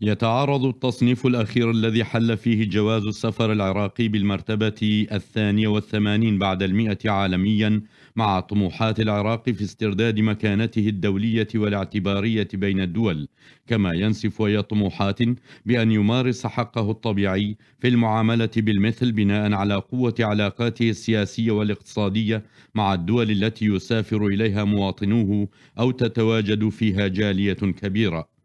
يتعارض التصنيف الأخير الذي حل فيه جواز السفر العراقي بالمرتبة الثانية والثمانين بعد المئة عالميا مع طموحات العراق في استرداد مكانته الدولية والاعتبارية بين الدول كما ينسف وهي طموحات بأن يمارس حقه الطبيعي في المعاملة بالمثل بناء على قوة علاقاته السياسية والاقتصادية مع الدول التي يسافر إليها مواطنوه أو تتواجد فيها جالية كبيرة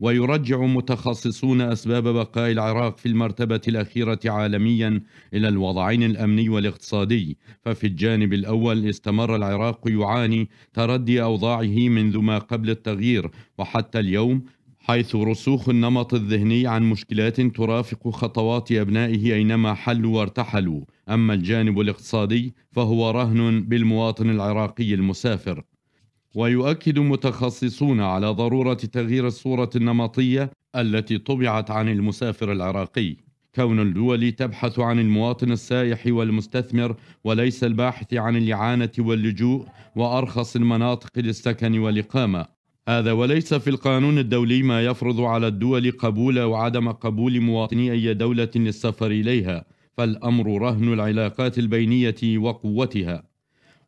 ويرجع متخصصون أسباب بقاء العراق في المرتبة الأخيرة عالميا إلى الوضعين الأمني والاقتصادي ففي الجانب الأول استمر العراق يعاني تردي أوضاعه منذ ما قبل التغيير وحتى اليوم حيث رسوخ النمط الذهني عن مشكلات ترافق خطوات أبنائه أينما حلوا وارتحلوا أما الجانب الاقتصادي فهو رهن بالمواطن العراقي المسافر ويؤكد متخصصون على ضرورة تغيير الصورة النمطية التي طبعت عن المسافر العراقي كون الدول تبحث عن المواطن السائح والمستثمر وليس الباحث عن الإعانة واللجوء وأرخص المناطق للسكن والإقامة هذا وليس في القانون الدولي ما يفرض على الدول قبول وعدم قبول مواطني أي دولة للسفر إليها فالأمر رهن العلاقات البينية وقوتها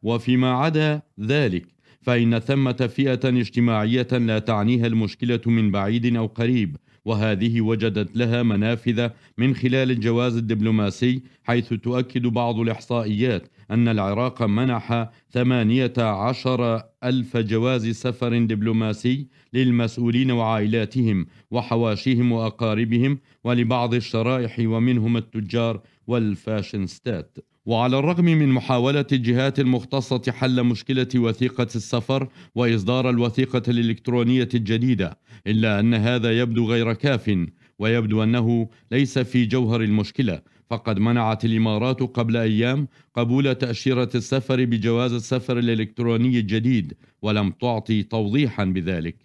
وفيما عدا ذلك فإن ثمة فئة اجتماعية لا تعنيها المشكلة من بعيد أو قريب وهذه وجدت لها منافذ من خلال الجواز الدبلوماسي حيث تؤكد بعض الإحصائيات أن العراق منح 18 ألف جواز سفر دبلوماسي للمسؤولين وعائلاتهم وحواشيهم وأقاربهم ولبعض الشرائح ومنهم التجار والفاشنستات وعلى الرغم من محاولة الجهات المختصة حل مشكلة وثيقة السفر وإصدار الوثيقة الإلكترونية الجديدة إلا أن هذا يبدو غير كاف ويبدو أنه ليس في جوهر المشكلة فقد منعت الإمارات قبل أيام قبول تأشيرة السفر بجواز السفر الإلكتروني الجديد ولم تعطي توضيحا بذلك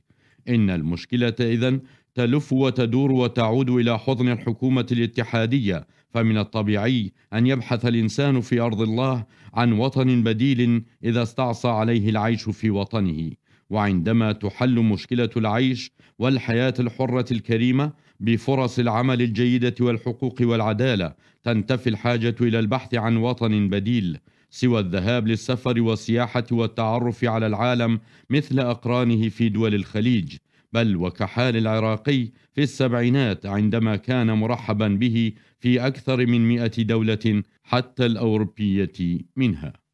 إن المشكلة إذن تلف وتدور وتعود إلى حضن الحكومة الاتحادية فمن الطبيعي أن يبحث الإنسان في أرض الله عن وطن بديل إذا استعصى عليه العيش في وطنه وعندما تحل مشكلة العيش والحياة الحرة الكريمة بفرص العمل الجيدة والحقوق والعدالة تنتفي الحاجة إلى البحث عن وطن بديل سوى الذهاب للسفر والسياحة والتعرف على العالم مثل أقرانه في دول الخليج بل وكحال العراقي في السبعينات عندما كان مرحبا به في أكثر من مئة دولة حتى الأوروبية منها